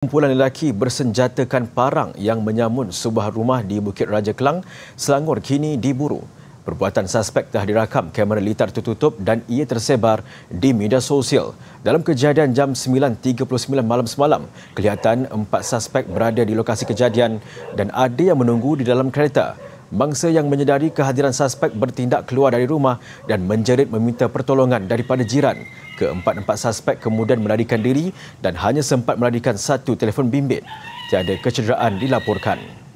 Kumpulan lelaki bersenjatakan parang yang menyamun sebuah rumah di Bukit Raja Kelang, Selangor kini diburu. Perbuatan suspek telah dirakam kamera litar tertutup dan ia tersebar di media sosial. Dalam kejadian jam 9.39 malam semalam, kelihatan empat suspek berada di lokasi kejadian dan ada yang menunggu di dalam kereta. Bangsa yang menyedari kehadiran suspek bertindak keluar dari rumah dan menjerit meminta pertolongan daripada jiran. Keempat-empat suspek kemudian melarikan diri dan hanya sempat melarikan satu telefon bimbit. Tiada kecederaan dilaporkan.